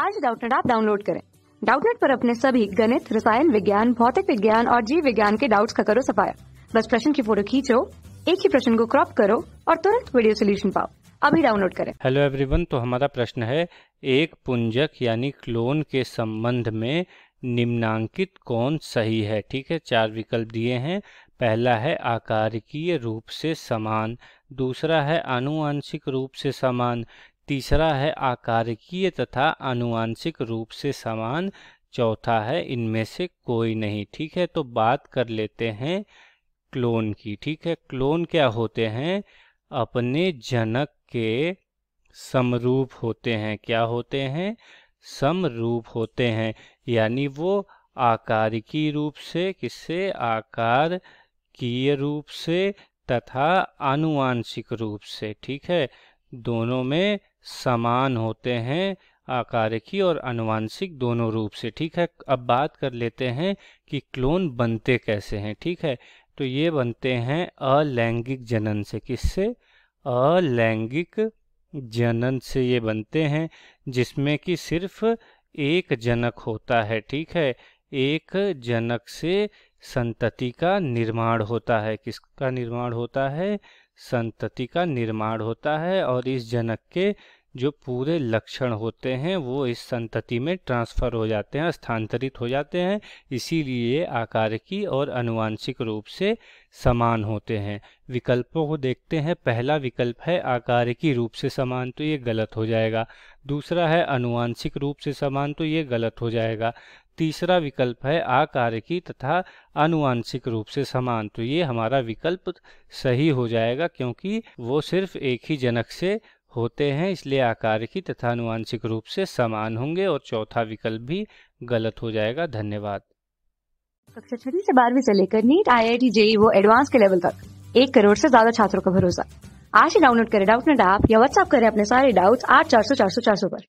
आज डाउटनेट आप डाउनलोड करें डाउटनेट पर अपने सभी गणित रसायन विज्ञान भौतिक विज्ञान और जीव विज्ञान के डाउट्स का करो सफाया बस प्रश्न की फोटो खींचो एक ही प्रश्न को क्रॉप करो और तुरंत वीडियो सोल्यूशन पाओ अभी डाउनलोड करें हेलो एवरीवन तो हमारा प्रश्न है एक पुंजक यानी क्लोन के संबंध में निम्नांकित कौन सही है ठीक है चार विकल्प दिए हैं पहला है आकारिकीय रूप से समान दूसरा है आनुवंशिक रूप से समान तीसरा है आकारिकीय तथा आनुवांशिक रूप से समान चौथा है इनमें से कोई नहीं ठीक है तो बात कर लेते हैं क्लोन की ठीक है क्लोन क्या होते हैं अपने जनक के समरूप होते हैं क्या होते हैं समरूप होते हैं यानी वो आकारिकी रूप से किससे आकार कीय रूप से तथा आनुवांशिक रूप से ठीक है दोनों में समान होते हैं आकारिकी और अनुवांशिक दोनों रूप से ठीक है अब बात कर लेते हैं कि क्लोन बनते कैसे हैं ठीक है तो ये बनते हैं अलैंगिक जनन से किससे अलैंगिक जनन से ये बनते हैं जिसमें कि सिर्फ एक जनक होता है ठीक है एक जनक से संतति का निर्माण होता है किसका निर्माण होता है संतति का निर्माण होता है और इस जनक के जो पूरे लक्षण होते हैं वो इस संतति में ट्रांसफर हो जाते हैं स्थानांतरित हो जाते हैं इसीलिए आकार की और अनुवांशिक रूप से समान होते हैं विकल्पों को देखते हैं पहला विकल्प है आकार की रूप से समान तो ये गलत हो जाएगा दूसरा है अनुवांशिक रूप से समान तो ये गलत हो जाएगा तीसरा विकल्प है आकार की तथा अनुवांशिक रूप से समान तो ये हमारा विकल्प सही हो जाएगा क्योंकि वो सिर्फ एक ही जनक से होते हैं इसलिए आकार की तथा अनुवांशिक रूप से समान होंगे और चौथा विकल्प भी गलत हो जाएगा धन्यवाद कक्षा छठी से बारहवीं से लेकर NEET I I T JEE वो एडवांस के लेवल तक एक करोड़ से ज्यादा छात्रों का भरोसा आज ही डाउनलोड करें डाउट नेट ऐप या व्हाट्सअप करें अपने सारे डाउट्स आठ चार सौ चार सौ चार सौ पर